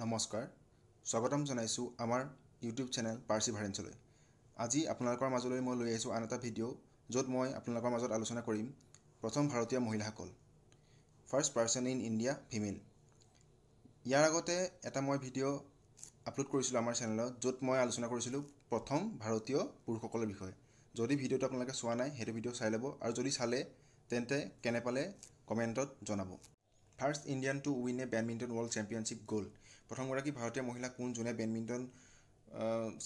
নমস্কাৰ স্বাগতম জনাইছোঁ আমাৰ ইউটিউব চেনেল ভাৰেঞ্চলৈ আজি আপোনালোকৰ মাজলৈ মই লৈ আহিছোঁ আন এটা ভিডিঅ' য'ত মই আপোনালোকৰ মাজত আলোচনা কৰিম প্ৰথম ভাৰতীয় মহিলাসকল first person in India female ইয়াৰ আগতে এটা মই ভিডিঅ' আপলোড কৰিছিলোঁ আমাৰ চেনেলত য'ত মই আলোচনা কৰিছিলোঁ প্ৰথম ভাৰতীয় পুৰুষসকলৰ বিষয়ে যদি ভিডিঅ'টো আপোনালোকে চোৱা নাই সেইটো ভিডিঅ' চাই ল'ব আৰু যদি চালে তেন্তে কেনে পালে কমেণ্টত জনাব first Indian to win a badminton world championship gold প্ৰথমগৰাকী ভাৰতীয় মহিলা কোন যোনে বেডমিণ্টন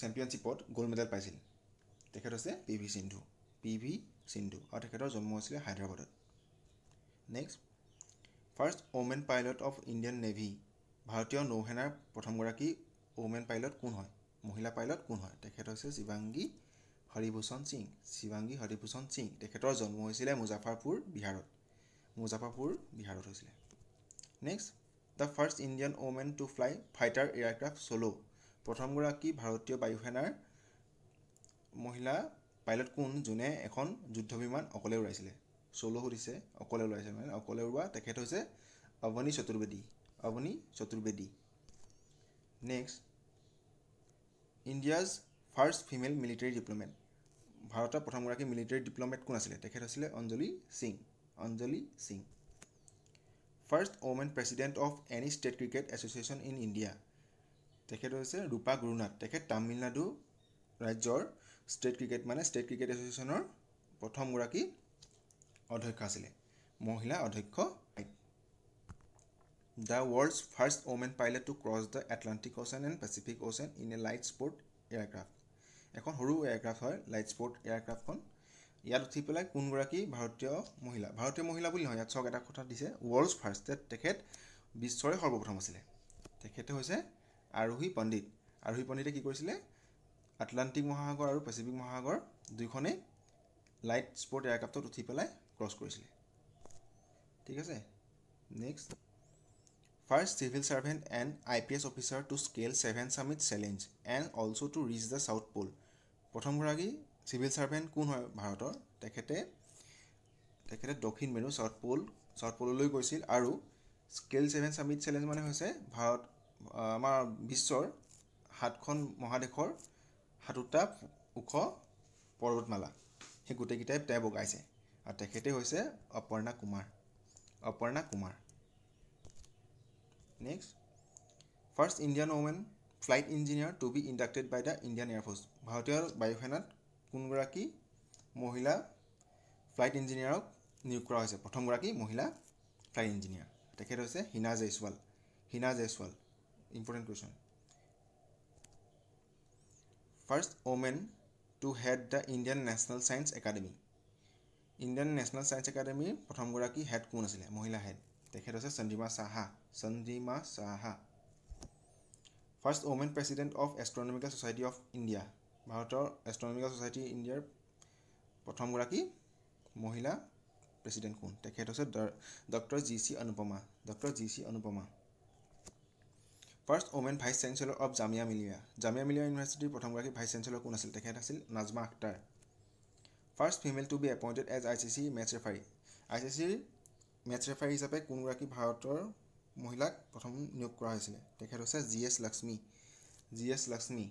চেম্পিয়নশ্বিপত গ'ল্ড মেডেল পাইছিল তেখেত হৈছে P V Sindhu P V Sindhu আৰু তেখেতৰ জন্ম হৈছিলে হায়দৰাবাদত next first women pilot of Indian navy ভাৰতীয় নৌসেনাৰ প্ৰথমগৰাকী ওমেন পাইলট কোন হয় মহিলা পাইলট কোন হয় তেখেত হৈছে শিৱাংগী হৰিভূষণ সিং শিৱাংগী হৰিভূষণ সিং তেখেতৰ জন্ম হৈছিলে মুজাফাৰপুৰ বিহাৰত মুজাফাৰপুৰ বিহাৰত হৈছিলে next the first Indian women to fly fighter aircraft solo প্ৰথমগৰাকী ভাৰতীয় বায়ু সেনাৰ মহিলা পাইলট কোন যোনে এখন যুদ্ধ বিমান অকলে উৰাইছিলে চ'লো সুধিছে অকলে উৰাইছে মানে অকলে উৰোৱা তেখেত হৈছে Avani Chaturvedi Avani Chaturvedi next India's first female military diplomat ভাৰতৰ প্ৰথমগৰাকী মিলিটেৰী ডিপ্ল'মেট কোন আছিলে তেখেত আছিলে Anjali Singh Anjali Singh first women president of any state cricket association in India তেখেত হৈছে ৰূপা গুৰুনাথ তেখেত তামিলনাডু ৰাজ্যৰ ষ্টেট ক্ৰিকেট মানে ষ্টেট ক্ৰিকেট এছ'চিয়েশ্যনৰ প্ৰথমগৰাকী অধ্যক্ষ আছিলে মহিলা অধ্যক্ষ the world's first women pilot to cross the Atlantic ocean and Pacific ocean in a light sport aircraft এখন সৰু এয়াৰক্ৰাফ্ট হয় লাইট স্পৰ্ট এয়াৰক্ৰাফ্টখন ইয়াত উঠি পেলাই কোনগৰাকী ভাৰতীয় মহিলা ভাৰতীয় মহিলা বুলি নহয় ইয়াত চক এটা কথা দিছে ৱৰ্ল্ড ফাৰ্ষ্ট তেখেত বিশ্বৰে সৰ্বপ্ৰথম আছিলে তেখেতে হৈছে আৰোহী পণ্ডিত আৰোহী পণ্ডিতে কি কৰিছিলে আটলাণ্টিক মহাসাগৰ আৰু পেচিফিক মহাসাগৰ দুইখনেই লাইট স্পৰ্ট এয়াৰক্ৰাফ্টত উঠি পেলাই ক্ৰছ কৰিছিলে ঠিক আছে next first civil servant and I P S officer to scale seven summit challenge and also' to reach the south pole প্ৰথমগৰাকী চিভিল ছাৰ্ভেণ্ট কোন হয় ভাৰতৰ তেখেতে তেখেতে দক্ষিণ মেৰু চাউথ পোল চাউথ পোললৈ গৈছিল আৰু স্কেল ছেভেন চামিট চেলেঞ্জ মানে হৈছে ভাৰত আমাৰ বিশ্বৰ সাতখন মহাদেশৰ সাতোটা ওখ পৰ্বতমালা সেই গোটেইকেইটাই তেওঁ বগাইছে আৰু তেখেতে হৈছে Aparna Kumar Aparna Kumar next first Indian women flight engineer to be inducted by the Indian air force ভাৰতীয় বায়ু সেনাত কোনগৰাকী মহিলা ফ্লাইট ইঞ্জিনিয়াৰক নিয়োগ কৰা হৈছে প্ৰথমগৰাকী মহিলা ফ্লাইট ইঞ্জিনিয়াৰ তেখেত হৈছে Heena Jaiswal Heena Jaiswal important question first women to head the Indian national science academy Indian national science একাডেমীৰ প্ৰথমগৰাকী হেড কোন আছিলে মহিলা হেড তেখেত হৈছে চন্দ্ৰিমা Saha Chandrima Saha first women president of astronomical society of India ভাৰতৰ এষ্ট্ৰনমিকেল ছ'চাইটি ইণ্ডিয়াৰ প্ৰথমগৰাকী মহিলা প্ৰেচিডেণ্ট কোন তেখেত হৈছে doctor G C Anupama doctor G C Anupama first women vice chancellor of Jamia Millia Jamia Millia ইউনিভাৰ্চিটিৰ প্ৰথমগৰাকী ভাইচ চেঞ্চেলৰ কোন আছিল তেখেত আছিল Najma Akhtar first female to be appointed as I C C match referee I C চিৰ মেটছ ৰেফাৰী হিচাপে কোনগৰাকী ভাৰতৰ মহিলাক প্ৰথম নিয়োগ কৰা হৈছিলে তেখেত হৈছে G S Lakshmi G S Lakshmi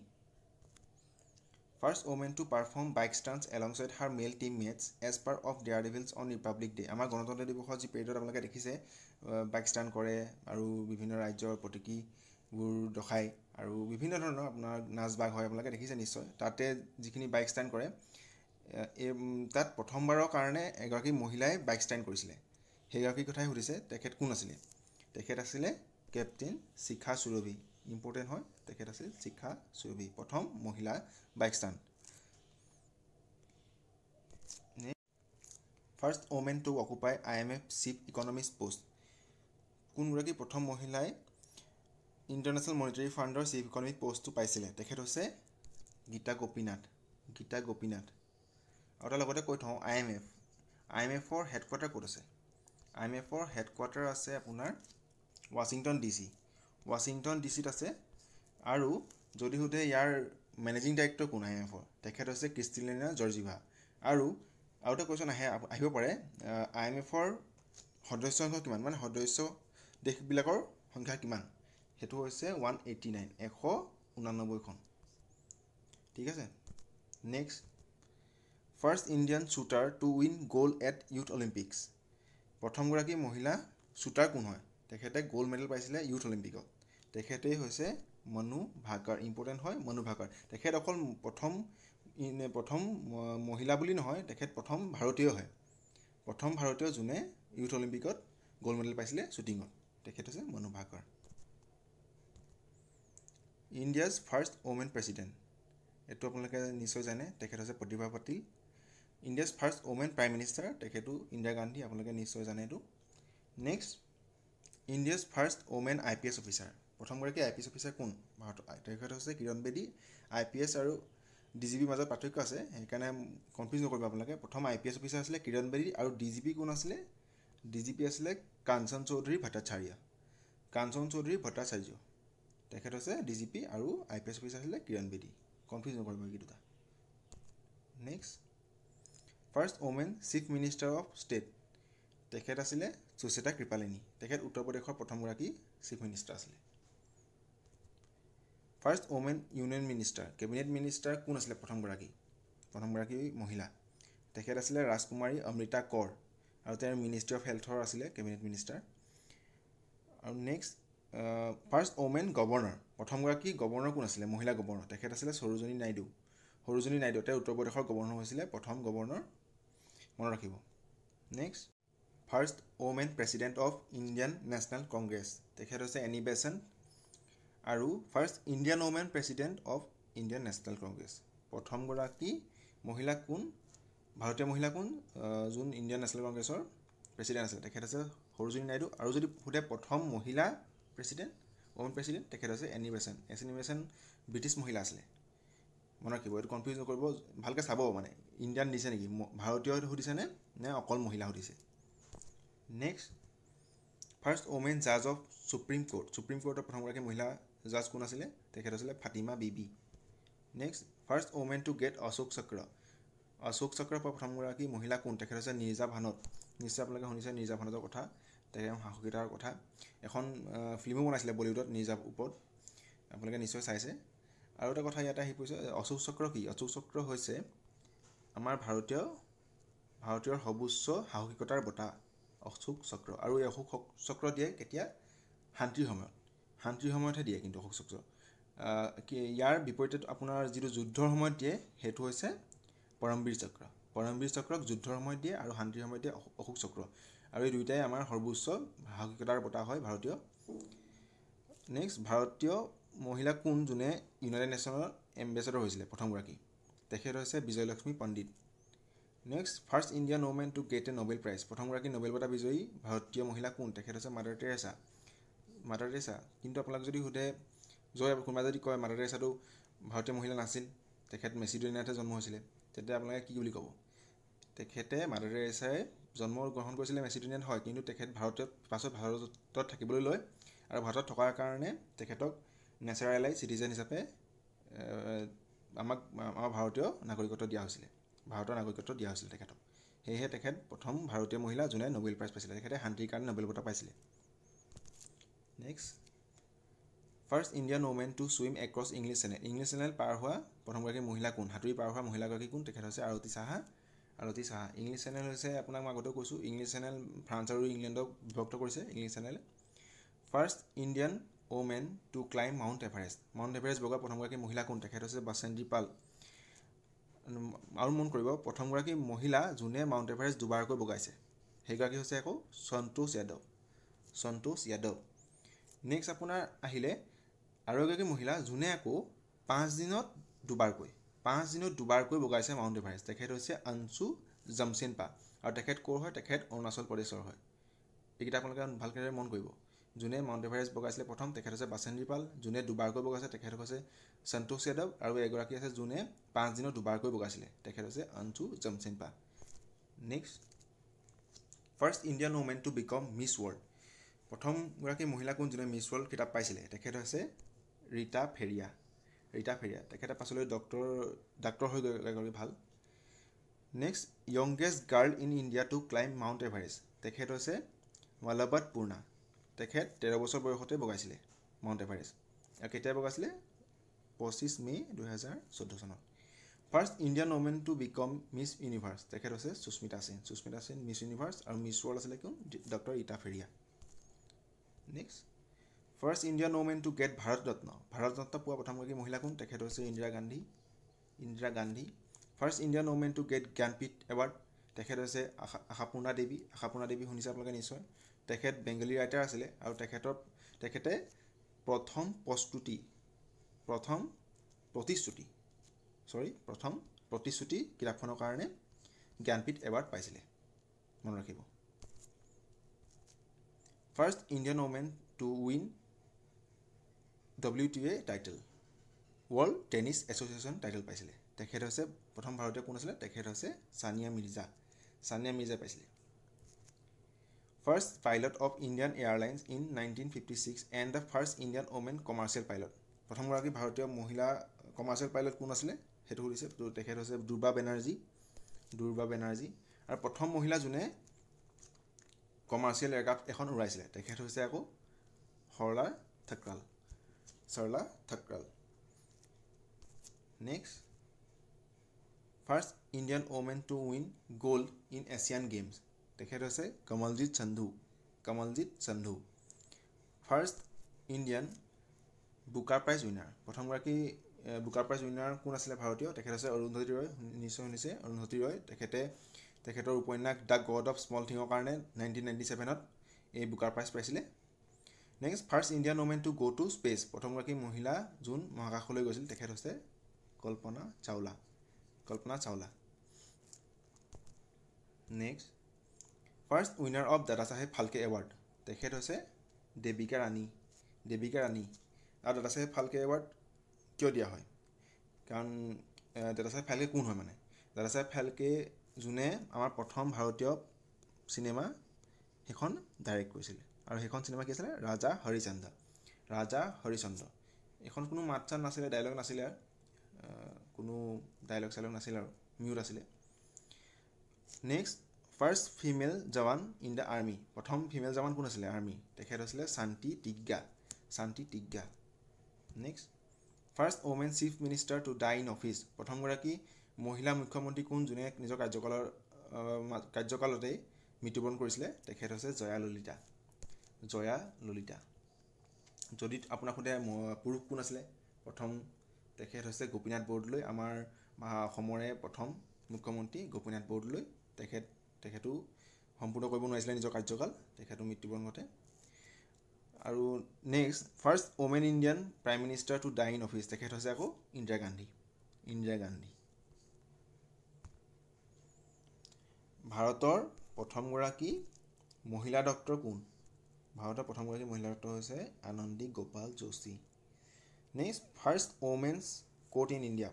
first women to perform bike stunt along side her male team mates as part of dare devils on republic day' আমাৰ গণতন্ত্ৰ দিৱসৰ যি পেৰিয়ডত আপোনালোকে দেখিছে বাইক ষ্টাণ্ট কৰে আৰু বিভিন্ন ৰাজ্যৰ প্ৰতীকীবোৰ দেখায় আৰু বিভিন্ন ধৰণৰ আপোনাৰ নাচ বাগ হয় আপোনালোকে দেখিছে নিশ্চয় তাতে যিখিনি বাইক ষ্টাণ্ড কৰে এই তাত প্ৰথমবাৰৰ কাৰণে এগৰাকী মহিলাই বাইক ষ্টাণ্ড কৰিছিলে সেইগৰাকীৰ কথাই সুধিছে তেখেত কোন আছিলে তেখেত আছিলে কেপ্টেইন শিখা চুৰভি ইম্পৰ্টেণ্ট হয় তেখেত আছিল শিক্ষা চুৰবী প্ৰথম মহিলা bike stunt first women to occupy I M F chief economist post কোনগৰাকী প্ৰথম মহিলাই ইণ্টাৰনেশ্যনেল মনিটাৰী ফাণ্ডৰ চিফ ইকনমিক পোষ্টটো পাইছিলে তেখেত হৈছে গীতা গোপীনাথ গীতা গোপীনাথ আৰু তাৰ লগতে কৈ থওঁ I M F I M এফৰ হেডকোৱাৰ্টাৰ ক'ত আছে আই এম এফৰ হেডকোৱাৰ্টাৰ আছে আপোনাৰ Washington D C Washington D চিত আছে আৰু যদি সোধে ইয়াৰ মেনেজিং ডাইৰেক্টৰ কোন আই এম এফৰ তেখেত হৈছে ক্ৰিষ্টিলিনা জৰ্জিভা আৰু আৰু এটা কুৱেশ্যন আহে আহিব পাৰে আই এম এফৰ সদস্য সংখ্যা কিমান মানে সদস্য দেশবিলাকৰ সংখ্যা কিমান সেইটো হৈছে ওৱান এইটি নাইন এশ ঊনানব্বৈখন ঠিক আছে next first Indian shooter to win gold at youth Olympics প্ৰথমগৰাকী মহিলা শ্বুটাৰ কোন হয় তেখেতে গ'ল্ড মেডেল পাইছিলে ইউথ অলিম্পিকত তেখেতেই হৈছে মনু ভাকৰ ইম্পৰ্টেণ্ট হয় মনু ভাকৰ তেখেত অকল প্ৰথম প্ৰথম মহিলা বুলি নহয় তেখেত প্ৰথম ভাৰতীয় হয় প্ৰথম ভাৰতীয় যোনে ইউথ অলিম্পিকত গ'ল্ড মেডেল পাইছিলে শ্বুটিঙত তেখেত হৈছে Manu Bhaker India's first women president এইটো আপোনালোকে নিশ্চয় জানে তেখেত হৈছে Pratibha Patil India's first women prime minister তেখেতো ইন্দিৰা গান্ধী আপোনালোকে নিশ্চয় জানে এইটো next India's first women I P S officer প্ৰথমগৰাকী আই পি এছ অফিচাৰ কোন ভাৰতৰ তেখেত হৈছে Kiran Bedi I P S আৰু ডি জি পিৰ মাজত পাৰ্থক্য আছে সেইকাৰণে কনফিউজ নকৰিব আপোনালোকে প্ৰথম আই পি এছ অফিচাৰ আছিলে কিৰণ বেদী আৰু ডি জি পি কোন আছিলে ডি জি পি আছিলে কাঞ্চন চৌধুৰী ভট্টাচাৰ্যা কাঞ্চন চৌধুৰী ভট্টাচাৰ্য তেখেত হৈছে ডি জি পি আৰু আই পি এছ অফিচাৰ আছিলে কিৰণ বেদী কনফিউজ নকৰিব এই দুটা next first women chief minister of state তেখেত আছিলে সুচেতা কৃপালিনী তেখেত উত্তৰ প্ৰদেশৰ প্ৰথমগৰাকী চিফ মিনিষ্টাৰ আছিলে first women union minister cabinet minister কোন আছিলে প্ৰথমগৰাকী প্ৰথমগৰাকী মহিলা তেখেত আছিলে ৰাজকুমাৰী অমৃতা কৌৰ আৰু তেওঁৰ মিনিষ্ট্ৰী অফ হেল্থৰ আছিলে কেবিনেট মিনিষ্টাৰ আৰু নেক্সট ফাৰ্ষ্ট ৱমেন গৱৰ্ণৰ প্ৰথমগৰাকী গৱৰ্ণৰ কোন আছিলে মহিলা গৱৰ্ণৰ তেখেত আছিলে সৰুজনী নাইডু সৰুজনী নাইডু তেওঁ উত্তৰ প্ৰদেশৰ গৱৰ্ণৰ হৈছিলে প্ৰথম গৱৰ্ণৰ মনত ৰাখিব next first women president of Indian national congress তেখেত হৈছে এনি বেচেণ্ট আৰু first Indian women president of Indian national congress প্ৰথমগৰাকী মহিলা কোন ভাৰতীয় মহিলা কোন যোন ইণ্ডিয়ান নেশ্যনেল কংগ্ৰেছৰ প্ৰেচিডেণ্ট আছিলে তেখেত আছে সৰুজনী নাইডু আৰু যদি সোধে প্ৰথম মহিলা প্ৰেচিডেণ্ট ওমেন প্ৰেচিডেণ্ট তেখেত আছে Annie Besant as Annie Besant British মহিলা আছিলে মনে ৰাখিব এইটো কনফিউজ নকৰিব ভালকৈ চাব মানে ইণ্ডিয়ান দিছে নেকি ভাৰতীয় সুধিছেনে নে অকল মহিলা সুধিছে নেক্সট ফাৰ্ষ্ট ওমেন জাজ অফ সুপ্ৰিম কোৰ্ট সুপ্ৰিম কোৰ্টৰ প্ৰথমগৰাকী মহিলা জাজ কোন আছিলে তেখেত আছিলে Fatima Bibi next first women to get Ashoka Chakra Ashoka চক্ৰ পৰা প্ৰথমগৰাকী মহিলা কোন তেখেত হৈছে নিৰ্জা ভানত নিশ্চয় আপোনালোকে শুনিছে নিৰ্জা ভানতৰ কথা তেখেত সাহসীতাৰ কথা এখন ফিল্মো বনাইছিলে বলিউডত নিৰ্জা ওপৰত আপোনালোকে নিশ্চয় চাইছে আৰু এটা কথা ইয়াতে আহি পৰিছে অশোক চক্ৰ কি অশোক চক্ৰ হৈছে আমাৰ ভাৰতীয় ভাৰতীয়ৰ সৰ্বোচ্চ সাহসিকতাৰ বঁটা অশোক চক্ৰ আৰু এই অশোক চক্ৰ দিয়ে কেতিয়া শান্তিৰ সময়ত শান্তিৰ সময়তহে দিয়ে কিন্তু অশোক চক্ৰ ইয়াৰ বিপৰীতে আপোনাৰ যিটো যুদ্ধৰ সময়ত দিয়ে সেইটো হৈছে পৰমবীৰ চক্ৰ পৰমবীৰ চক্ৰক যুদ্ধৰ সময়ত দিয়ে আৰু শান্তিৰ সময়ত দিয়ে অশোক চক্ৰ আৰু এই দুয়োটাই আমাৰ সৰ্বোচ্চ সাহসিকতাৰ বঁটা হয় ভাৰতীয় নেক্সট ভাৰতীয় মহিলা কোন যোনে ইউনাইটেড নেশ্যনৰ এম্বেচাডৰ হৈছিলে প্ৰথমগৰাকী তেখেত হৈছে Vijaya Lakshmi Pandit next first Indian women to get a Nobel prize প্ৰথমগৰাকী নবেল বঁটা বিজয়ী ভাৰতীয় মহিলা কোন তেখেত হৈছে মাদাৰ টেৰেছা মাদাৰ টেৰেছা কিন্তু আপোনালোক যদি সোধে জয় কোনোবাই যদি কয় মাদাৰ টেৰেছাটো ভাৰতীয় মহিলা নাছিল তেখেত মেচিডনিয়াতে জন্ম হৈছিলে তেতিয়া আপোনালোকে কি বুলি ক'ব তেখেতে মাদাৰ টেৰেছাই জন্ম গ্ৰহণ কৰিছিলে মেচিডনিয়াত হয় কিন্তু তেখেত ভাৰতত পাছত ভাৰতত থাকিবলৈ লয় আৰু ভাৰতত থকাৰ কাৰণে তেখেতক নেচাৰেলাইজ চিটিজেন হিচাপে আমাক আমাৰ ভাৰতীয় নাগৰিকত্ব দিয়া হৈছিলে ভাৰতৰ নাগৰিকত্ব দিয়া হৈছিলে তেখেতক সেয়েহে তেখেত প্ৰথম ভাৰতীয় মহিলা যোনে নবেল প্ৰাইজ পাইছিলে তেখেতে শান্তিৰ কাৰণে নবেল বঁটা পাইছিলে next first Indian women to swim across English channel English channel পাৰ হোৱা প্ৰথমগৰাকী মহিলা কোন সাঁতুৰি পাৰ হোৱা মহিলাগৰাকী কোন তেখেত হৈছে আৰতি চাহা আৰতি চাহা ইংলিছ চেনেল হৈছে আপোনাক মই আগতেও কৈছোঁ ইংলিছ চেনেল ফ্ৰান্স আৰু ইংলেণ্ডক বিভক্ত কৰিছে ইংলিছ চেনেলে first Indian women to climb Mount Everest Mount Everest বগা প্ৰথমগৰাকী মহিলা কোন তেখেত হৈছে বাচেন্দ্ৰী পাল আৰু মন কৰিব প্ৰথমগৰাকী মহিলা যোনে মাউণ্ট এভাৰেষ্ট দুবাৰকৈ বগাইছে সেইগৰাকী হৈছে আকৌ সন্তোষ যাদৱ সন্তোষ যাদৱ নেক্সট আপোনাৰ আহিলে আৰু এগৰাকী মহিলা যোনে আকৌ পাঁচদিনত দুবাৰকৈ পাঁচদিনত দুবাৰকৈ বগাইছে মাউণ্ট এভাৰেষ্ট তেখেত হৈছে আনচু জমচেনপা আৰু তেখেত ক'ৰ হয় তেখেত অৰুণাচল প্ৰদেশৰ হয় এইকেইটা আপোনালোকে ভালকৈ মন কৰিব যোনে মাউণ্ট এভাৰেষ্ট বগাইছিলে প্ৰথম তেখেত হৈছে বাচেন্দ্ৰীপাল যোনে দুবাৰকৈ বগাইছে তেখেত হৈছে সন্তোষ যাদৱ আৰু এগৰাকী আছে যোনে পাঁচদিনত দুবাৰকৈ বগাইছিলে তেখেত হৈছে Anshu Jamsenpa next first Indian women to become Miss World প্ৰথমগৰাকী মহিলা কোন যোনে মিছ ৱৰ্ল্ড কিতাপ পাইছিলে তেখেত হৈছে ৰীতা ফেৰিয়া ৰীতা ফেৰিয়া তেখেতে পাছলৈ ডক্টৰ ডাক্টৰ হৈ গৈ ভাল next youngest girl in India to climb Mount Everest তেখেত হৈছে ৱালাবাদ পূৰ্ণা তেখেত তেৰ বছৰ বয়সতে বগাইছিলে মাউণ্ট এভাৰেষ্ট আৰু কেতিয়া বগাইছিলে পঁচিছ মে' দুহেজাৰ চৈধ্য চনত first Indian women to become Miss Universe তেখেত হৈছে সুস্মিতা সেন সুস্মিতা সেন মিছ ইউনিভাৰ্ছ আৰু মিছ ৱৰ্ল্ড আছিলে কিয় doctor Reita Faria next first Indian women to get Bharat Ratna Bharat Ratna পোৱা প্ৰথমগৰাকী মহিলা কোন তেখেত হৈছে Indira Gandhi Indira Gandhi first Indian women to get Jnanpith award তেখেত হৈছে আশা আশাপূৰ্ণা দেৱী আশাপূৰ্ণা দেৱী শুনিছে আপোনালোকে নিশ্চয় তেখেত বেংগলী ৰাইটাৰ আছিলে আৰু তেখেতৰ তেখেতে প্ৰথম প্ৰস্তুতি প্ৰথম প্ৰতিশ্ৰুতি চৰি প্ৰথম প্ৰতিশ্ৰুতি কিতাপখনৰ কাৰণে জ্ঞানপীঠ এৱাৰ্ড পাইছিলে মনত ৰাখিব first Indian women to win W T A title world tennis association title পাইছিলে তেখেত হৈছে প্ৰথম ভাৰতীয় কোন আছিলে তেখেত হৈছে ছানিয়া মিৰ্জা ছানিয়া মিৰ্জা পাইছিলে first pilot of Indian airlines in nineteen fifty six and the first Indian women commercial pilot প্ৰথমগৰাকী ভাৰতীয় মহিলা কমাৰ্চিয়েল পাইলট কোন আছিলে সেইটো সুধিছে তেখেত হৈছে দুৰ্বা বেনাৰ্জী দুৰ্বা বেনাৰ্জী আৰু প্ৰথম মহিলা যোনে কমাৰ্চিয়েল এয়াৰক্ৰাফ্ট এখন উৰাইছিলে তেখেত হৈছে আকৌ Sarla Thakral Sarla Thakral next first Indian women to win gold in Asian games তেখেত হৈছে Kamaljit Sandhu Kamaljit Sandhu first Indian Booker prize winner প্ৰথমগৰাকী বুকাৰ প্ৰাইজ উইনাৰ কোন আছিলে ভাৰতীয় তেখেত হৈছে অৰুন্ধতী ৰয় নিশ্চয় শুনিছে অৰুন্ধতী ৰয় তেখেতে তেখেতৰ উপন্যাস দ্য গড অফ স্মল থিঙৰ কাৰণে নাইনটিন নাইণ্টি চেভেনত এই বুকাৰ প্ৰাইজ পাইছিলে next first Indian women to go' to space প্ৰথমগৰাকী মহিলা যোন মহাকাশলৈ গৈছিল তেখেত হৈছে Kalpana Chawla Kalpana Chawla next first winner of Dada Saheb Phalke award তেখেত হৈছে দেৱিকা ৰাণী দেৱিকা ৰাণী আৰু দাদা চাহেব ফাল্কে এৱাৰ্ড কিয় দিয়া হয় কাৰণ দাদা চাহেব ফাল্কে কোন হয় মানে দাদা চাহেব ফাল্কে যোনে আমাৰ প্ৰথম ভাৰতীয় চিনেমা সেইখন ডাইৰেক্ট কৰিছিলে আৰু সেইখন চিনেমা কি আছিলে ৰাজা হৰিচন্দ্ৰ ৰাজা হৰিচন্দ্ৰ এইখন কোনো মাত চাত নাছিলে ডাইলগ নাছিলে আৰু কোনো ডাইলগ চাইলগ নাছিলে আৰু মিউট আছিলে next first female jawan in the army প্ৰথম ফিমেল জৱান কোন আছিলে আৰ্মি তেখেত আছিলে Shanti Tigga Shanti Tigga next first women chief minister to die in office প্ৰথমগৰাকী মহিলা মুখ্যমন্ত্ৰী কোন যোনে নিজৰ কাৰ্যকালৰ কাৰ্যকালতেই মৃত্যুবৰণ কৰিছিলে তেখেত হৈছে জয়া ললিতা জয়া ললিতা যদি আপোনাক সোধে পুৰুষ কোন আছিলে প্ৰথম তেখেত হৈছে গোপীনাথ বৰদলৈ আমাৰ অসমৰে প্ৰথম মুখ্যমন্ত্ৰী গোপীনাথ বৰদলৈ তেখেত তেখেতো সম্পূৰ্ণ কৰিব নোৱাৰিছিলে নিজৰ কাৰ্যকাল তেখেতো মৃত্যুবৰণ ঘটে আৰু next first women Indian prime minister to die in office তেখেত হৈছে আকৌ ইন্দিৰা গান্ধী ইন্দিৰা গান্ধী ভাৰতৰ প্ৰথমগৰাকী মহিলা ডক্টৰ কোন ভাৰতৰ প্ৰথমগৰাকী মহিলা ডক্টৰ হৈছে Anandi Gopal Joshi next first women's court in India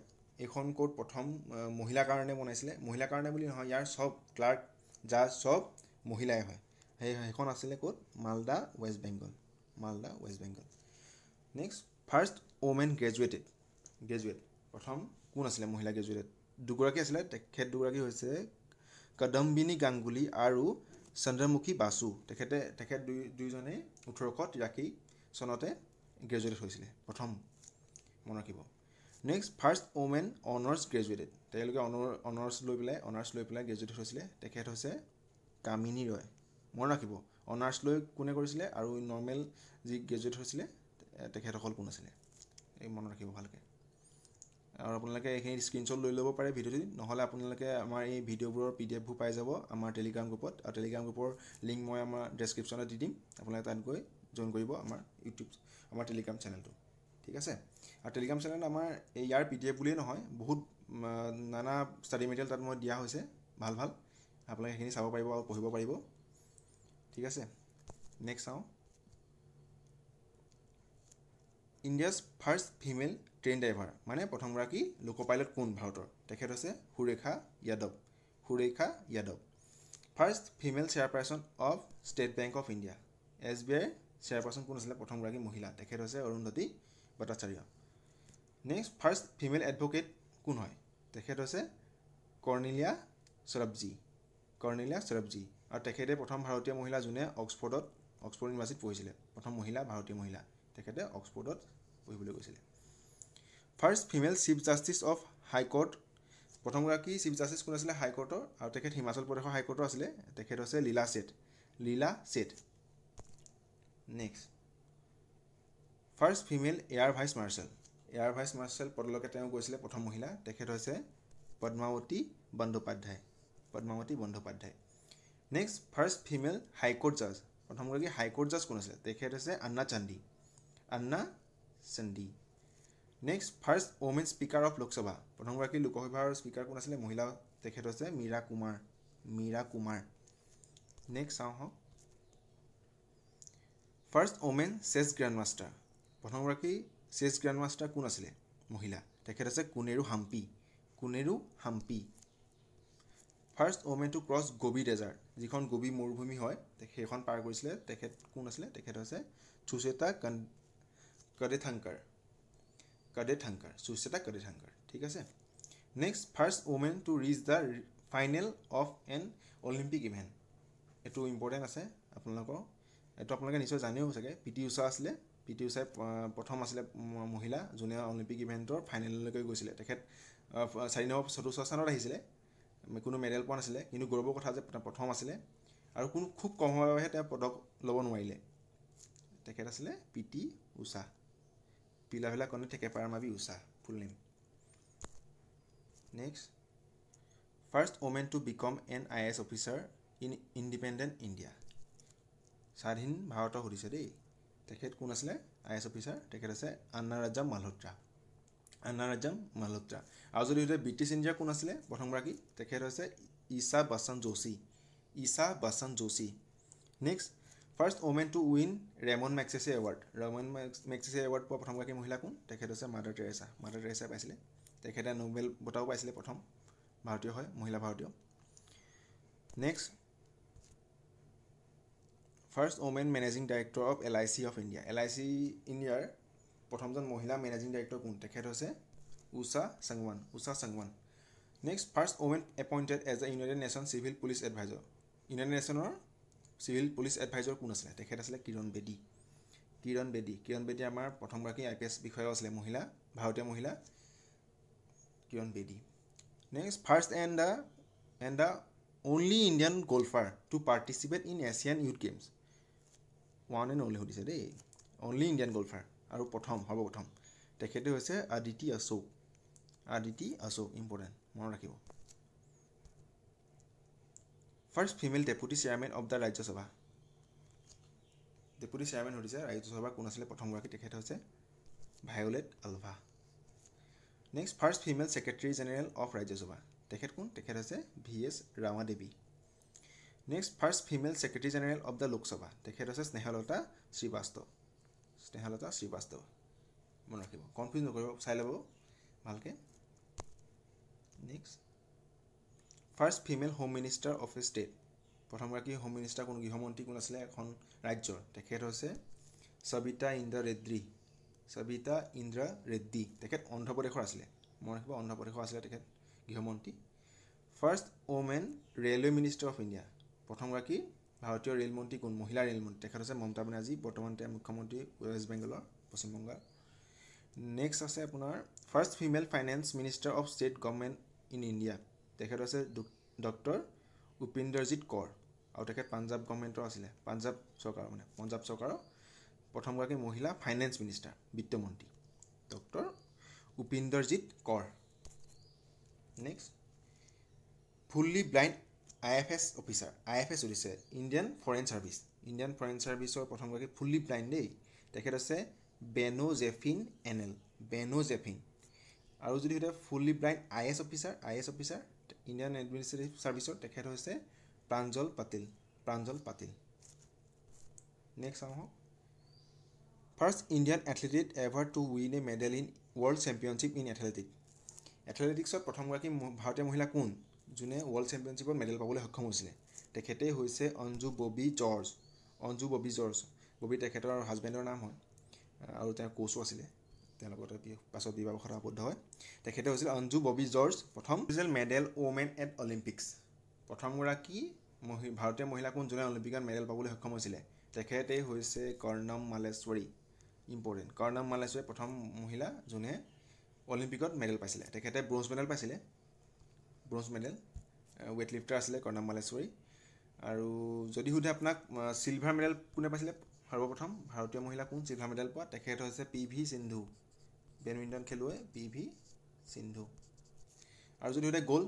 এইখন ক'ৰ্ট প্ৰথম মহিলাৰ কাৰণে বনাইছিলে মহিলাৰ কাৰণে বুলি নহয় ইয়াৰ চব ক্লাৰ্ক জাজ চব মহিলাই হয় সেই সেইখন আছিলে ক'ত Malda West Bengal Malda West Bengal next first women graduated graduate প্ৰথম কোন আছিলে মহিলা গ্ৰেজুৱেটেড দুগৰাকী আছিলে তেখেত দুগৰাকী হৈছে কদম্বিনী গাংগুলী আৰু চন্দ্ৰমুখী বাসু তেখেতে তেখেত দুই দুয়োজনে ওঠৰশ তিৰাশী চনতে গ্ৰেজুৱেট হৈছিলে প্ৰথম মনত ৰাখিব next first women honours graduated তেওঁলোকে অনাৰ অনাৰ্ছ লৈ পেলাই অনাৰ্ছ লৈ পেলাই গ্ৰেজুৱেট হৈছিলে তেখেত হৈছে কামিনী ৰয় মনত ৰাখিব অনাৰ্ছ লৈ কোনে কৰিছিলে আৰু নৰ্মেল যি গ্ৰেজুৱেট হৈছিলে তেখেতসকল কোন আছিলে এই মনত ৰাখিব ভালকৈ আৰু আপোনালোকে এইখিনি স্ক্ৰীনশ্বট লৈ ল'ব পাৰে ভিডিঅ'টো নহ'লে আপোনালোকে আমাৰ এই ভিডিঅ'বোৰৰ পি ডি এফবোৰ পাই যাব আমাৰ টেলিগ্ৰাম গ্ৰুপত আৰু টেলিগ্ৰাম গ্ৰুপৰ লিংক মই আমাৰ ডেছক্ৰিপশ্যনত দি দিম আপোনালোকে তাত গৈ জইন কৰিব আমাৰ ইউটিউব আমাৰ টেলিগ্ৰাম চেনেলটো ঠিক আছে আৰু টেলিগ্ৰাম চেনেলত আমাৰ এই ইয়াৰ পি ডি এফ বুলিয়েই নহয় বহুত নানা ষ্টাডি মেটেৰিয়েল তাত মই দিয়া হৈছে ভাল ভাল আপোনালোকে সেইখিনি চাব পাৰিব আৰু পঢ়িব পাৰিব ঠিক আছে নেক্সট চাওঁ India's first female train driver মানে প্ৰথমগৰাকী লোক পাইলট কোন ভাৰতৰ তেখেত হৈছে Surekha Yadav Surekha Yadav first female chairperson of state bank of India S B আইৰ চেয়াৰপাৰ্চন কোন আছিলে প্ৰথমগৰাকী মহিলা তেখেত হৈছে Arundhati Bhattacharya next first female advocate কোন হয় তেখেত হৈছে কৰ্ণিলিয়া চৰবজি কৰ্ণিলিয়া চৰবজি আৰু তেখেতে প্ৰথম ভাৰতীয় মহিলা যোনে অক্সফৰ্ডত অক্সফৰ্ড ইউনিভাৰ্চিটিত পঢ়িছিলে প্ৰথম মহিলা ভাৰতীয় মহিলা তেখেতে অক্সফৰ্ডত পঢ়িবলৈ গৈছিলে first female chief justice of high court প্ৰথমগৰাকী চিফ জাষ্টিছ কোন আছিলে হাইকৰ্টৰ আৰু তেখেত হিমাচল প্ৰদেশৰ হাইকৰ্টৰ আছিলে তেখেত হৈছে Leila Seth Leila Seth next first female air vice marshal air vice marshal পদলৈকে তেওঁ গৈছিলে প্ৰথম মহিলা তেখেত হৈছে Padmavathy Bandyopadhyay Padmavathy Bandyopadhyay next first female high court জাজ প্ৰথমগৰাকী হাইকৰ্ট জাজ কোন আছিলে তেখেত হৈছে Anna Chandy Anna Chandy next first women speaker of Lok Sabha প্ৰথমগৰাকী লোকসভাৰ স্পীকাৰ কোন আছিলে মহিলা তেখেত হৈছে মীৰা কুমাৰ মীৰা কুমাৰ নেক্সট চাওঁ হওক ফাৰ্ষ্ট ওমেন চেছ গ্ৰেণ্ডমাষ্টাৰ প্ৰথমগৰাকী চেছ গ্ৰেণ্ডমাষ্টাৰ কোন আছিলে মহিলা তেখেত আছে Koneru Humpy Koneru Humpy first women to cross Gobi desert যিখন গবি মৰুভূমি হয় সেইখন পাৰ কৰিছিলে তেখেত কোন আছিলে তেখেত হৈছে চুচেতা কন কডেথাংকাৰ কাদেট থাংকাৰ চুচেটা কাদেট থাংকাৰ ঠিক আছে next first women to reach the final of an Olympic event এইটো ইম্পৰ্টেণ্ট আছে আপোনালোকৰ এইটো আপোনালোকে নিশ্চয় জানিও চাগে পি টি ঊষা আছিলে পি টি ঊষাই প্ৰথম আছিলে মহিলা যোনে অলিম্পিক ইভেণ্টৰ ফাইনেললৈকে গৈছিলে তেখেত চাৰি নম্বৰ চতুৰ্থ স্থানত আহিছিলে কোনো মেডেল পোৱা নাছিলে কিন্তু গৌৰৱৰ কথা যে প্ৰথম আছিলে আৰু কোনো খুব কম সময়ৰ বাবেহে তেওঁ পদক ল'ব নোৱাৰিলে তেখেত আছিলে P T Usha Πειλα βλά κονέτια και παραμαβίουσα, που λέμε. Next. First woman to become an IS officer in independent India. স্বাধীন ভাৰতৰ সুধিছে দেই তেখেত কোন আছিলে আই এছ অফিচাৰ তেখেত আছে আন্নাৰাজাম মালহোত্ৰা আন্নাৰাজাম মালহোত্ৰা আৰু যদি সুধে ব্ৰিটিছ ইণ্ডিয়া কোন আছিলে প্ৰথমগৰাকী তেখেত হৈছে Esha Bachan Joshi Isha Bachan Joshi next first women to win Ramon Magsaysay award Ramon মেক্স মেক্সেছে এৱাৰ্ড পোৱা প্ৰথমগৰাকী মহিলা কোন তেখেত হৈছে মাডাৰ টেৰেছা মাদাৰ টেৰেছাই পাইছিলে তেখেতে নোবেল বঁটাও পাইছিলে প্ৰথম ভাৰতীয় হয় মহিলা ভাৰতীয় next first women managing director of L I C of India L I C ইণ্ডিয়াৰ প্ৰথমজন মহিলা মেনেজিং ডাইৰেক্টৰ কোন তেখেত হৈছে Usha Sangwan Usha Sangwan next first women appointed as a United Nation civil police adviser United নেশ্যনৰ চিভিল পুলিচ এডভাইজৰ কোন আছিলে তেখেত আছিলে কিৰণ বেদী কিৰণ বেদী কিৰণ বেদী আমাৰ প্ৰথমগৰাকী আই পি এছ বিষয়াও আছিলে মহিলা ভাৰতীয় মহিলা Kiran Bedi next first and the and the only Indian golfer to participate in Asian youth games one and only সুধিছে দেই অনলি ইণ্ডিয়ান গল্ফাৰ আৰু প্ৰথম সৰ্বপ্ৰথম তেখেতে হৈছে আদিতি অশোক আদিতি অশোক ইম্পৰ্টেণ্ট মনত ৰাখিব first female deputy chairman of the Rajya Sabha deputy chairman সুধিছে ৰাজ্যসভাৰ কোন আছিলে প্ৰথমগৰাকী তেখেত হৈছে Violet Alva next first female secretary general of Rajya Sabha তেখেত কোন তেখেত হৈছে V S Ramadevi next first female secretary general of the Lok Sabha তেখেত হৈছে স্নেহলতা শ্ৰীবাস্তৱ স্নেহলতা শ্ৰীবাস্তৱ মনত ৰাখিব কনফিউজ নকৰিব চাই ল'ব ভালকৈ next first female home minister of a state প্ৰথমগৰাকী হোম মিনিষ্টাৰ কোন গৃহমন্ত্ৰী কোন আছিলে এখন ৰাজ্যৰ তেখেত হৈছে সবিতা ইন্দ্ৰ ৰেড্ডী সবিতা ইন্দ্ৰ ৰেড্ডী তেখেত অন্ধ্ৰপ্ৰদেশৰ আছিলে মনত ৰাখিব অন্ধ্ৰপ্ৰদেশৰ আছিলে তেখেত গৃহমন্ত্ৰী first women railway minister of India প্ৰথমগৰাকী ভাৰতীয় ৰেলমন্ত্ৰী কোন মহিলা ৰেলমন্ত্ৰী তেখেত হৈছে মমতা বেনাৰ্জী বৰ্তমান তেওঁ মুখ্যমন্ত্ৰী ৱেষ্ট বেংগলৰ পশ্চিমবংগৰ নেক্সট আছে আপোনাৰ first female finance minister of state government in India তেখেত আছে ডক্টৰ উপিন্দৰজিৎ কৰ আৰু তেখেত পাঞ্জাব গভমেণ্টৰ আছিলে পাঞ্জাব চৰকাৰৰ মানে পঞ্জাব চৰকাৰৰ প্ৰথমগৰাকী মহিলা ফাইনেন্স মিনিষ্টাৰ বিত্তমন্ত্ৰী doctor Upinderjit Kaur next fully blind I F S officer I F S উঠিছে Indian foreign service Indian foreign চাৰ্ভিচৰ প্ৰথমগৰাকী ফুল্লি ব্লাইণ্ড দেই তেখেত আছে বেনো জেফিন এন এল বেনো জেফিন আৰু যদি সুধে fully blind I S officer I A S officer Indian administrative ছাৰ্ভিচৰ তেখেত হৈছে প্ৰাঞ্জল পাটিল প্ৰাঞ্জল পাটিল নেক্সট চাওঁ first Indian athletic ever to win a medal in world championship in athletic এথলেটিক্সত প্ৰথমগৰাকী ভাৰতীয় মহিলা কোন যোনে ৱৰ্ল্ড চেম্পিয়নশ্বিপত মেডেল পাবলৈ সক্ষম হৈছিলে তেখেতেই হৈছে অঞ্জু ববী জৰ্জ অঞ্জু ববী জৰ্জ ববী তেখেতৰ হাজবেণ্ডৰ নাম হয় আৰু তেওঁ কোচো আছিলে তেওঁলোকৰ পাছত বিবাহত আবদ্ধ হয় তেখেতে হৈছিল অঞ্জু ববি জৰ্জ প্ৰথম হৈছিল মেডেল ওমেন এট অলিম্পিক্স প্ৰথমগৰাকী মহি ভাৰতীয় মহিলা কোন যোনে অলিম্পিকত মেডেল পাবলৈ সক্ষম হৈছিলে তেখেতেই হৈছে কৰ্ণম মালেশ্বৰী ইম্পৰ্টেণ্ট কৰ্ণম মালেশ্বৰী প্ৰথম মহিলা যোনে অলিম্পিকত মেডেল পাইছিলে তেখেতে ব্ৰঞ্জ মেডেল পাইছিলে ব্ৰঞ্জ মেডেল ৱেইট লিফ্টাৰ আছিলে কৰ্ণম মালেশ্বৰী আৰু যদি সোধে আপোনাক চিলভাৰ মেডেল কোনে পাইছিলে সৰ্বপ্ৰথম ভাৰতীয় মহিলা কোন চিলভাৰ মেডেল পোৱা তেখেত হৈছে পি ভি সিন্ধু বেডমিণ্টন খেলুৱৈ পি ভি সিন্ধু আৰু যদি সিহঁতে গ'ল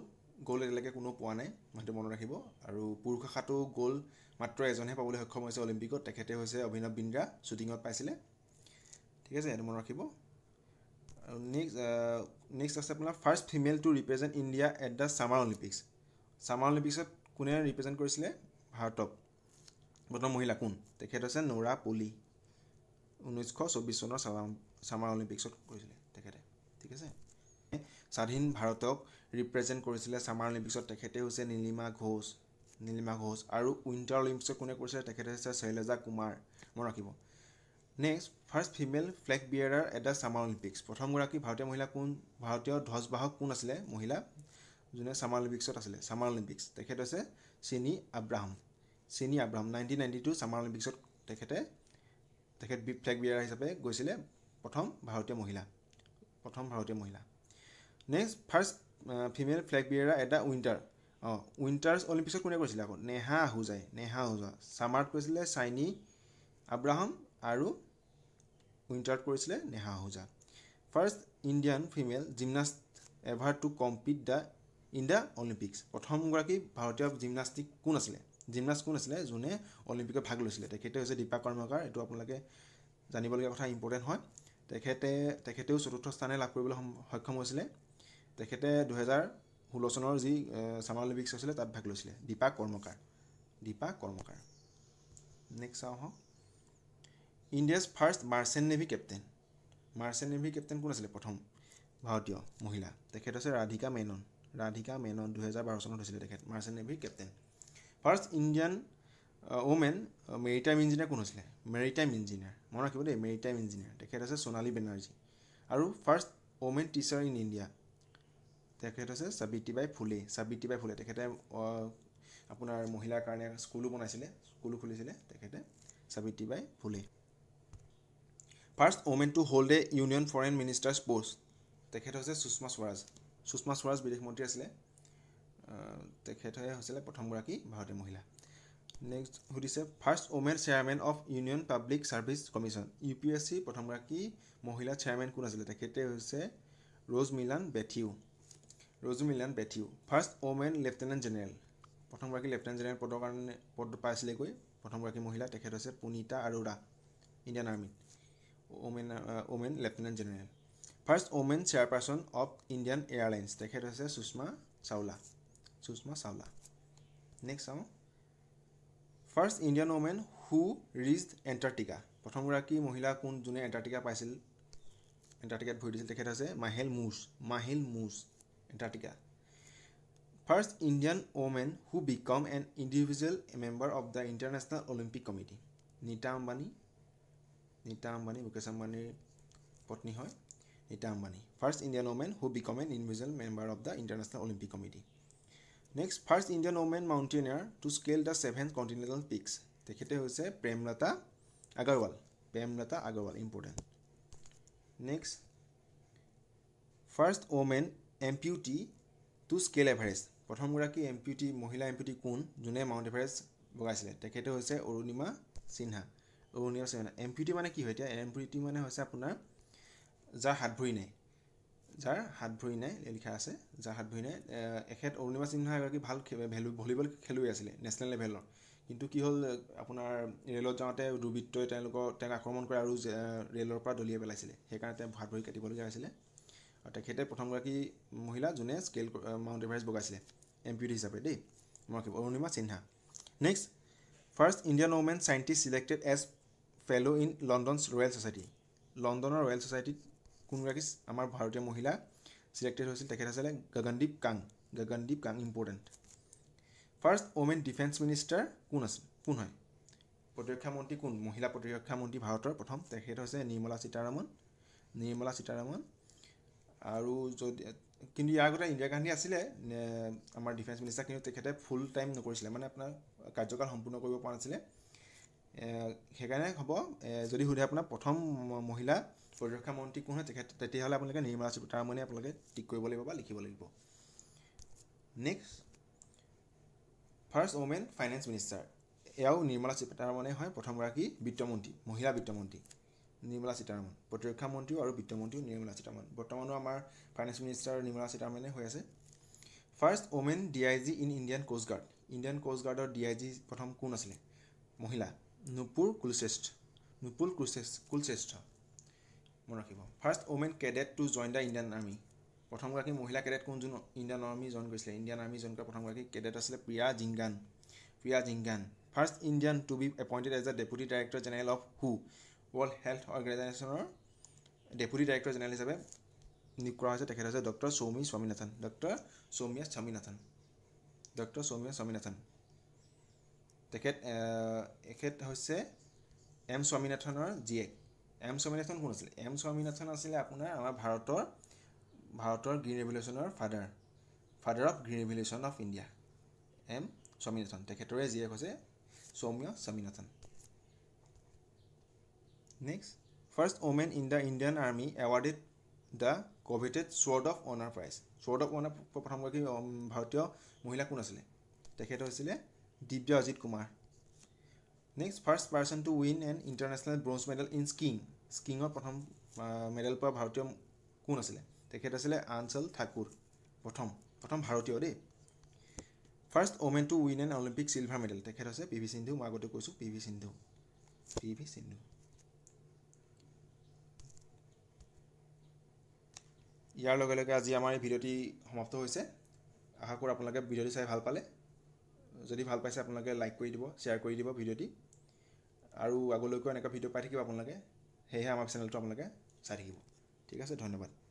গ'ল এতিয়ালৈকে কোনো পোৱা নাই সেইটো মনত ৰাখিব আৰু পুৰুষ শাখাটো গ'ল্ড মাত্ৰ এজনহে পাবলৈ সক্ষম হৈছে অলিম্পিকত তেখেতে হৈছে অভিনৱ বিন্দ্ৰা শ্বুটিঙত পাইছিলে ঠিক আছে সেইটো মনত ৰাখিব আৰু নেক্সট নেক্সট আছে আপোনাৰ first female to represent India at the summer Olympics summer অলিম্পিক্সত কোনে ৰিপ্ৰেজেণ্ট কৰিছিলে ভাৰতক প্ৰথম মহিলা কোন তেখেত হৈছে নৰা পলি ঊনৈছশ চৌব্বিছ চনৰ ছামাৰ ছামাৰ অলিম্পিকছত কৰিছিলে তেখেতে ঠিক আছে স্বাধীন ভাৰতক ৰিপ্ৰেজেণ্ট কৰিছিলে ছামাৰ অলিম্পিকছত তেখেতে হৈছে নীলিমা ঘোষ নীলিমা ঘোষ আৰু উইণ্টাৰ অলিম্পিকছত কোনে কৰিছিলে তেখেতে হৈছে শৈলজা কুমাৰ মনত ৰাখিব next first female flag bearer at the summer Olympics প্ৰথমগৰাকী ভাৰতীয় মহিলা কোন ভাৰতীয় ধ্বজবাহক কোন আছিলে মহিলা যোনে ছামাৰ অলিম্পিকছত আছিলে ছামাৰ অলিম্পিকছ তেখেত হৈছে Shiny Abraham Shiny Abraham nineteen ninety two summer অলিম্পিকছত তেখেতে তেখেত ফ্লেগ বিয়েৰাৰ হিচাপে গৈছিলে প্ৰথম ভাৰতীয় মহিলা প্ৰথম ভাৰতীয় মহিলা next first female flag bearer এটা উইণ্টাৰ অঁ উইণ্টাৰ্ছ অলিম্পিকছত কোনে কৰিছিলে আকৌ নেহা আহুজাই নেহা আহুজা চামাৰ্ট কৰিছিলে চাইনী আব্ৰাহাম আৰু উইণ্টাৰত কৰিছিলে Neha Ahuja first Indian female gymnast ever to compete the in the Olympics প্ৰথমগৰাকী ভাৰতীয় জিমনাষ্টিক কোন আছিলে জিমনাষ্ট কোন আছিলে যোনে অলিম্পিকত ভাগ লৈছিলে তেখেতে হৈছে দীপা কৰ্মকাৰ এইটো আপোনালোকে জানিবলগীয়া কথা ইম্পৰ্টেণ্ট হয় তেখেতে তেখেতেও চতুৰ্থ স্থানে লাভ কৰিবলৈ সক্ষম হৈছিলে তেখেতে দুহেজাৰ ষোল্ল চনৰ যি ছামাৰ অলিম্পিকছ হৈছিলে তাত ভাগ লৈছিলে দীপা কৰ্মকাৰ দীপা কৰ্মকাৰ নেক্সট চাওঁ আহক India's first merchant navy captain merchant navy captain কোন আছিলে প্ৰথম ভাৰতীয় মহিলা তেখেত হৈছে ৰাধিকা মেনন ৰাধিকা মেনন দুহেজাৰ বাৰ চনত হৈছিলে তেখেত মাৰ্চেণ্ট নেভিৰ captain first Indian women maritime engineer কোন হৈছিলে মেৰিটাইম ইঞ্জিনিয়াৰ মনত ৰাখিব দেই মেৰিটাইম ইঞ্জিনিয়াৰ তেখেত আছে সোণালী বেনাৰ্জী আৰু first women teacher in India তেখেত হৈছে চাবিত্ৰীবাই ফুলে চাবিত্ৰীবাই ফুলে তেখেতে আপোনাৰ মহিলাৰ কাৰণে স্কুলো বনাইছিলে স্কুলো খুলিছিলে তেখেতে Savitribai Phule first women to hold a union foreign minister's post তেখেত হৈছে সুষমা স্বৰাজ সুষমা স্বৰাজ বিদেশ মন্ত্ৰী আছিলে তেখেতে হৈছিলে প্ৰথমগৰাকী ভাৰতীয় মহিলা নেক্সট সুধিছে first women chairman of union public service commission U P S C প্ৰথমগৰাকী মহিলা চেয়াৰমেন কোন আছিলে তেখেতে হৈছে Rose Millian Bathew Rose Millian Bathew first women lieutenant general প্ৰথমগৰাকী লেফটেনেণ্ট জেনেৰেল পদৰ কাৰণে পদ পাইছিলেগৈ প্ৰথমগৰাকী মহিলা তেখেত হৈছে পুনিতা আৰোৰা ইণ্ডিয়ান আৰ্মিত women women lieutenant general first women chairperson of Indian airlines তেখেত হৈছে সুষমা চাওলা সুষমা চাওলা নেক্সট চাওঁ first Indian women who reach Antarctica প্ৰথমগৰাকী মহিলা কোন যোনে এণ্টাৰ্টিকা পাইছিল এণ্টাৰ্টিকাত ভৰি দিছিল তেখেত হৈছে Mehar Moos Mehar Moos Antarctica first Indian women who become an individual member of the international Olympic committee Nita Ambani Nita Ambani Mukesh আম্বানীৰ পত্নী হয় Nita Ambani first Indian women who become an individual member of the international Olympic committee next first Indian women mountaineer to scale the seven continental peaks তেখেতে হৈছে Premlata Agarwal Premlata Agarwal important next first M women T to scale Everest প্ৰথমগৰাকী M T মহিলা M T কোন যোনে mount Everest বগাইছিলে তেখেতে হৈছে অৰুণিমা সিনহা অৰুণিমা সিনহা এম্পিউটি মানে কি হয় এতিয়া এম টি মানে হৈছে আপোনাৰ যাৰ হাত ভৰি নাই যাৰ হাত ভৰি নাই লিখা আছে যাৰ হাত ভৰি নাই এখেত অৰুণিমা সিনহা এগৰাকী ভাল ভেলু ভলীবল খেলুৱৈ আছিলে নেশ্যনেল লেভেলৰ কিন্তু কি হ'ল আপোনাৰ ৰে'লত যাওঁতে দুৰ্বৃত্তই তেওঁলোকক তেওঁক আক্ৰমণ কৰে আৰু ৰে'লৰ পৰা দলিয়াই পেলাইছিলে সেইকাৰণে তেওঁ হাত ভৰি কাটিবলগীয়া হৈছিলে আৰু তেখেতে প্ৰথমগৰাকী মহিলা যোনে স্কেল মাউণ্ট এভাৰেষ্ট বগাইছিলে এম পিউটি হিচাপে দেই মই ৰাখিম Arunima Sinha next first Indian women scientist selected as fellow' in London's royal society লণ্ডনৰ ৰয়েল ছ'চাইটিত কোনগৰাকী আমাৰ ভাৰতীয় মহিলা চিলেক্টেড হৈছিল তেখেত আছিলে Gagandeep Kang Gagandeep Kang important first women defence minister কোন আছিল কোন হয় প্ৰতিৰক্ষা মন্ত্ৰী কোন মহিলা প্ৰতিৰক্ষা মন্ত্ৰী ভাৰতৰ প্ৰথম তেখেত হৈছে নিৰ্মলা সীতাৰমন নিৰ্মলা সীতাৰমন আৰু যদি কিন্তু ইয়াৰ আগতে ইন্দিৰা গান্ধী আছিলে আমাৰ ডিফেন্স মিনিষ্টাৰ কিন্তু তেখেতে ফুল টাইম নকৰিছিলে মানে আপোনাৰ কাৰ্যকাল সম্পূৰ্ণ কৰিব পৰা নাছিলে সেইকাৰণে হ'ব যদি সোধে আপোনাৰ প্ৰথম মহিলা প্ৰতিৰক্ষা মন্ত্ৰী কোন হয় তেখেত তেতিয়াহ'লে আপোনালোকে নিৰ্মলা সীতাৰমণে আপোনালোকে টিক কৰিব লাগিব বা লিখিব লাগিব next first women finance minister এয়াও নিৰ্মলা সীতাৰমণে হয় প্ৰথমগৰাকী বিত্তমন্ত্ৰী মহিলা বিত্তমন্ত্ৰী নিৰ্মলা সীতাৰমণ প্ৰতিৰক্ষা মন্ত্ৰীও আৰু বিত্তমন্ত্ৰীও নিৰ্মলা সীতাৰমণ বৰ্তমানো আমাৰ ফাইনেন্স মিনিষ্টাৰ নিৰ্মলা সীতাৰমণে হৈ আছে first women D I G in Indian coast guard Indian coast গাৰ্ডৰ ডি আই জি প্ৰথম কোন আছিলে মহিলা নুপুৰ কুলশ্ৰেষ্ঠ নুপুল কুলশ্ৰেষ্ঠ কুলশ্ৰেষ্ঠ মনত ৰাখিব first women cadet to join the Indian army প্ৰথমগৰাকী মহিলা কেডেট কোন যোন ইণ্ডিয়ান আৰ্মী জইন কৰিছিলে ইণ্ডিয়ান আৰ্মী জইন কৰা প্ৰথমগৰাকী কেডেট আছিলে Priya Jhingan Priya Jhingan first Indian to be appointed as a deputy director general of হু ৱৰ্ল্ড হেল্থ অৰ্গেনাইজেশ্যনৰ ডেপুটি ডাইৰেক্টৰ জেনেৰেল হিচাপে নিয়োগ কৰা হৈছে তেখেত হৈছে doctor Soumya Swaminathan doctor Soumya Swaminathan doctor Soumya Swaminathan তেখেত এখেত হৈছে এম স্বামীনাথনৰ জীয়েক এম স্বামীনাথন কোন আছিলে এম স্বামীনাথন আছিলে আপোনাৰ আমাৰ ভাৰতৰ ভাৰতৰ গ্ৰীণ ৰেভলিউশ্যনৰ father father of green revolution of India M Swaminathan তেখেতৰে জীয়েক হৈছে Soumya Swaminathan next first women in the Indian army awarded the coveted sword of honour prize sword of honour প্ৰথমগৰাকী ভাৰতীয় মহিলা কোন আছিলে তেখেত হৈছিলে Divya Ajith Kumar next first person to win an international bronze medal in skiing স্কিঙৰ প্ৰথম মেডেল পোৱা ভাৰতীয় কোন আছিলে তেখেত আছিলে আঞ্চল ঠাকুৰ প্ৰথম প্ৰথম ভাৰতীয় দেই first women to win an Olympic silver medal তেখেত হৈছে পি ভি সিন্ধু মই আগতে কৈছোঁ P V Sindhu P V Sindhu ইয়াৰ লগে লগে আজি আমাৰ এই ভিডিঅ'টি সমাপ্ত হৈছে আশা কৰোঁ আপোনালোকে ভিডিঅ'টি চাই ভাল পালে যদি ভাল পাইছে আপোনালোকে লাইক কৰি দিব শ্বেয়াৰ কৰি দিব ভিডিঅ'টি আৰু আগলৈকো এনেকুৱা ভিডিঅ' পাই থাকিব আপোনালোকে সেয়েহে আমাৰ চেনেলটো আপোনালোকে চাই থাকিব ঠিক আছে ধন্যবাদ